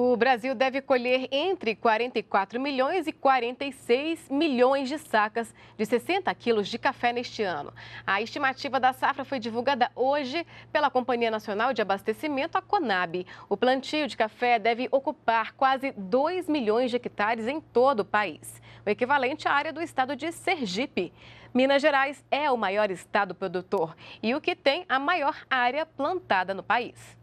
O Brasil deve colher entre 44 milhões e 46 milhões de sacas de 60 quilos de café neste ano. A estimativa da safra foi divulgada hoje pela Companhia Nacional de Abastecimento, a Conab. O plantio de café deve ocupar quase 2 milhões de hectares em todo o país, o equivalente à área do estado de Sergipe. Minas Gerais é o maior estado produtor e o que tem a maior área plantada no país.